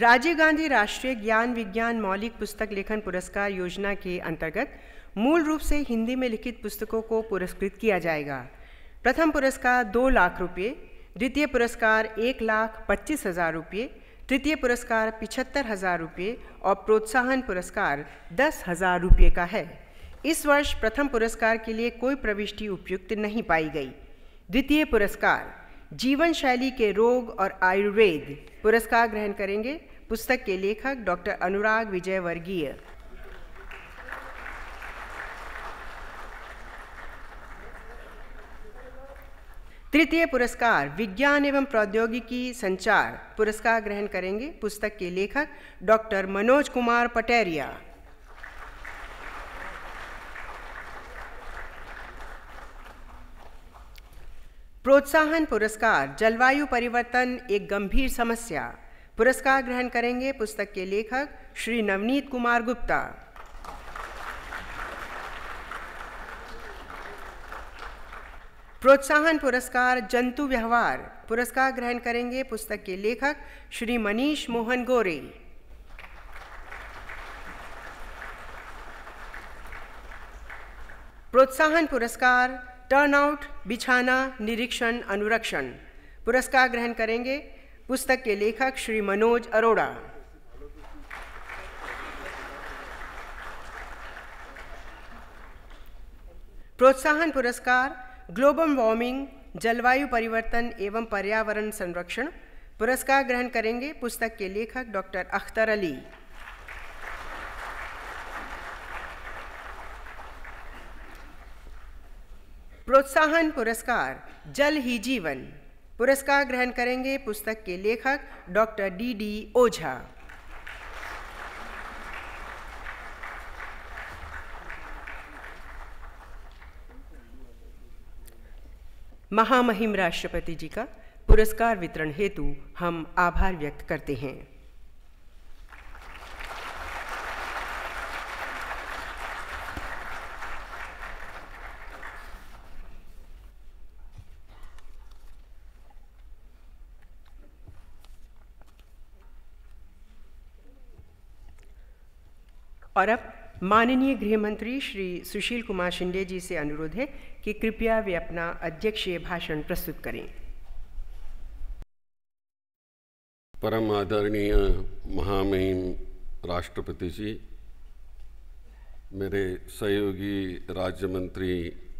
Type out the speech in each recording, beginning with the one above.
राजीव गांधी राष्ट्रीय ज्ञान विज्ञान मौलिक पुस्तक लेखन पुरस्कार योजना के अंतर्गत मूल रूप से हिंदी में लिखित पुस्तकों को पुरस्कृत किया जाएगा प्रथम पुरस्कार दो लाख रुपये द्वितीय पुरस्कार एक लाख पच्चीस हज़ार रुपये तृतीय पुरस्कार पिछहत्तर हज़ार रुपये और प्रोत्साहन पुरस्कार दस हज़ार रुपये का है इस वर्ष प्रथम पुरस्कार के लिए कोई प्रविष्टि उपयुक्त नहीं पाई गई द्वितीय पुरस्कार जीवन शैली के रोग और आयुर्वेद पुरस्कार ग्रहण करेंगे पुस्तक के लेखक डॉक्टर अनुराग विजय वर्गीय तृतीय पुरस्कार विज्ञान एवं प्रौद्योगिकी संचार पुरस्कार ग्रहण करेंगे पुस्तक के लेखक डॉक्टर मनोज कुमार पटेरिया प्रोत्साहन पुरस्कार जलवायु परिवर्तन एक गंभीर समस्या पुरस्कार ग्रहण करेंगे पुस्तक के लेखक श्री नवनीत कुमार गुप्ता प्रोत्साहन पुरस्कार जंतु व्यवहार पुरस्कार ग्रहण करेंगे पुस्तक के लेखक श्री मनीष मोहन गोरे प्रोत्साहन पुरस्कार टर्न आउट बिछाना निरीक्षण अनुरक्षण पुरस्कार ग्रहण करेंगे पुस्तक के लेखक श्री मनोज अरोड़ा प्रोत्साहन पुरस्कार ग्लोबल वार्मिंग जलवायु परिवर्तन एवं पर्यावरण संरक्षण पुरस्कार ग्रहण करेंगे पुस्तक के लेखक डॉक्टर अख्तर अली प्रोत्साहन पुरस्कार जल ही जीवन पुरस्कार ग्रहण करेंगे पुस्तक के लेखक डॉक्टर डी डी ओझा महामहिम राष्ट्रपति जी का पुरस्कार वितरण हेतु हम आभार व्यक्त करते हैं और अब माननीय गृह मंत्री श्री सुशील कुमार शिंदे जी से अनुरोध है कि कृपया वे अपना अध्यक्षीय भाषण प्रस्तुत करें परम आदरणीय महामहिम राष्ट्रपति जी मेरे सहयोगी राज्य मंत्री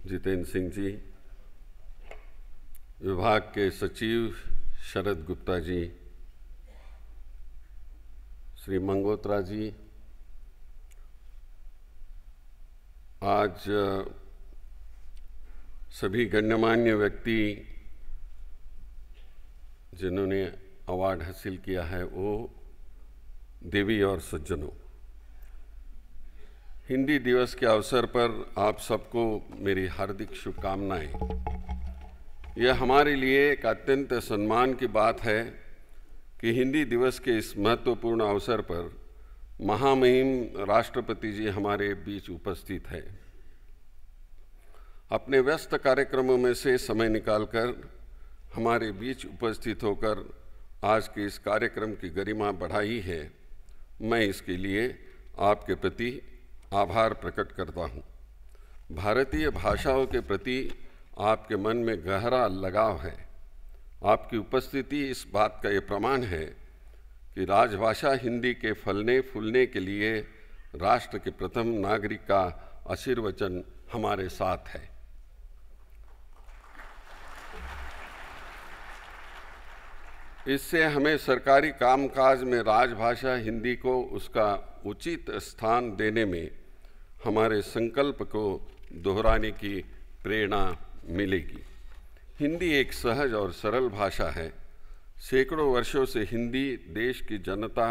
जितेंद्र सिंह जी विभाग के सचिव शरद गुप्ता जी श्री मंगोत्रा जी आज सभी गण्यमान्य व्यक्ति जिन्होंने अवार्ड हासिल किया है वो देवी और सज्जनों हिंदी दिवस के अवसर पर आप सबको मेरी हार्दिक शुभकामनाएं यह हमारे लिए एक अत्यंत सम्मान की बात है कि हिंदी दिवस के इस महत्वपूर्ण अवसर पर महामहिम राष्ट्रपति जी हमारे बीच उपस्थित हैं अपने व्यस्त कार्यक्रमों में से समय निकालकर हमारे बीच उपस्थित होकर आज के इस कार्यक्रम की गरिमा बढ़ाई है मैं इसके लिए आपके प्रति आभार प्रकट करता हूँ भारतीय भाषाओं के प्रति आपके मन में गहरा लगाव है आपकी उपस्थिति इस बात का ये प्रमाण है कि राजभाषा हिंदी के फलने फूलने के लिए राष्ट्र के प्रथम नागरिक का आशीर्वचन हमारे साथ है इससे हमें सरकारी कामकाज में राजभाषा हिंदी को उसका उचित स्थान देने में हमारे संकल्प को दोहराने की प्रेरणा मिलेगी हिंदी एक सहज और सरल भाषा है सैकड़ों वर्षों से हिंदी देश की जनता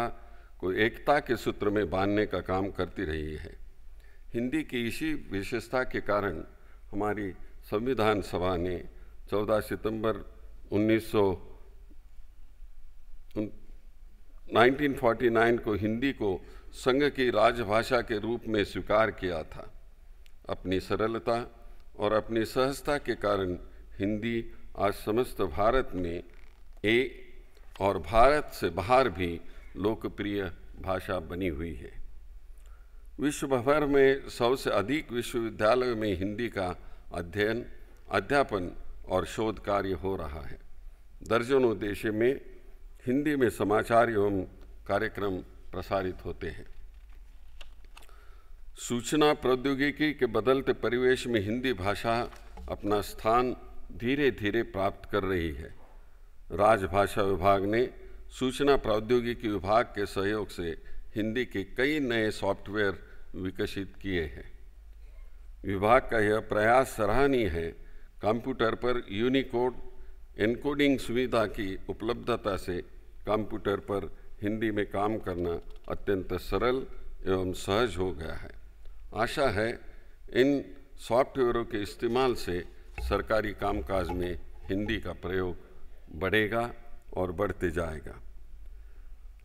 को एकता के सूत्र में बांधने का काम करती रही है हिंदी की इसी विशेषता के कारण हमारी संविधान सभा ने 14 सितंबर 1949 को हिंदी को संघ की राजभाषा के रूप में स्वीकार किया था अपनी सरलता और अपनी सहजता के कारण हिंदी आज समस्त भारत में ए और भारत से बाहर भी लोकप्रिय भाषा बनी हुई है विश्व भर में सौ से अधिक विश्वविद्यालयों में हिंदी का अध्ययन अध्यापन और शोध कार्य हो रहा है दर्जनों देशों में हिंदी में समाचार एवं कार्यक्रम प्रसारित होते हैं सूचना प्रौद्योगिकी के बदलते परिवेश में हिंदी भाषा अपना स्थान धीरे धीरे प्राप्त कर रही है राजभाषा विभाग ने सूचना प्रौद्योगिकी विभाग के सहयोग से हिंदी के कई नए सॉफ्टवेयर विकसित किए हैं विभाग का यह प्रयास सराहनीय है कंप्यूटर पर यूनिकोड एनकोडिंग सुविधा की उपलब्धता से कंप्यूटर पर हिंदी में काम करना अत्यंत सरल एवं सहज हो गया है आशा है इन सॉफ्टवेयरों के इस्तेमाल से सरकारी कामकाज में हिंदी का प्रयोग बढ़ेगा और बढ़ते जाएगा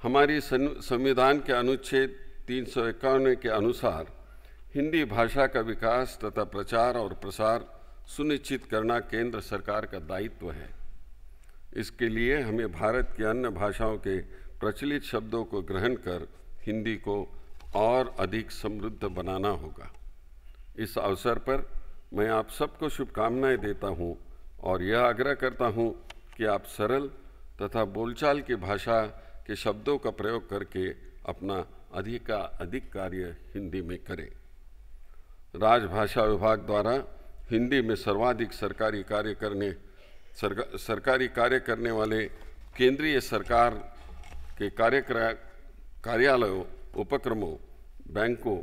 हमारी संविधान के अनुच्छेद तीन सौ के अनुसार हिंदी भाषा का विकास तथा प्रचार और प्रसार सुनिश्चित करना केंद्र सरकार का दायित्व है इसके लिए हमें भारत की अन्य भाषाओं के प्रचलित शब्दों को ग्रहण कर हिंदी को और अधिक समृद्ध बनाना होगा इस अवसर पर मैं आप सबको शुभकामनाएं देता हूं और यह आग्रह करता हूं कि आप सरल तथा बोलचाल की भाषा के शब्दों का प्रयोग करके अपना अधिका अधिक कार्य हिंदी में करें राजभाषा विभाग द्वारा हिंदी में सर्वाधिक सरकारी कार्य करने सरका, सरकारी कार्य करने वाले केंद्रीय सरकार के कार्य कार्यालयों उपक्रमों बैंकों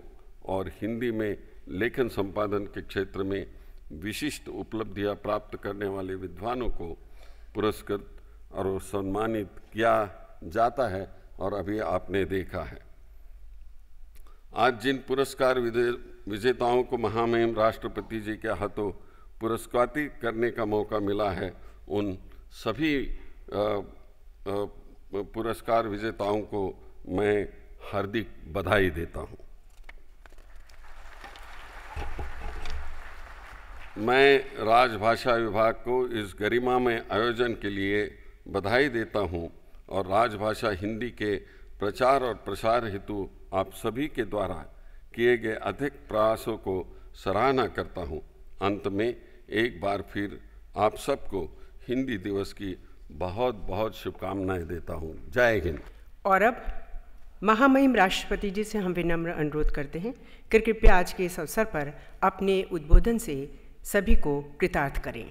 और हिंदी में लेखन संपादन के क्षेत्र में विशिष्ट उपलब्धियां प्राप्त करने वाले विद्वानों को पुरस्कृत और सम्मानित किया जाता है और अभी आपने देखा है आज जिन पुरस्कार विजेताओं को महामहिम राष्ट्रपति जी के हाथों पुरस्कृत करने का मौका मिला है उन सभी पुरस्कार विजेताओं को मैं हार्दिक बधाई देता हूँ मैं राजभाषा विभाग को इस गरिमा में आयोजन के लिए बधाई देता हूं और राजभाषा हिंदी के प्रचार और प्रसार हेतु आप सभी के द्वारा किए गए अधिक प्रयासों को सराहना करता हूं। अंत में एक बार फिर आप सबको हिंदी दिवस की बहुत बहुत शुभकामनाएं देता हूं। जय हिंद और अब महामहिम राष्ट्रपति जी से हम विनम्र अनुरोध करते हैं कि कृपया आज के इस अवसर पर अपने उद्बोधन से सभी को कृतार्थ करें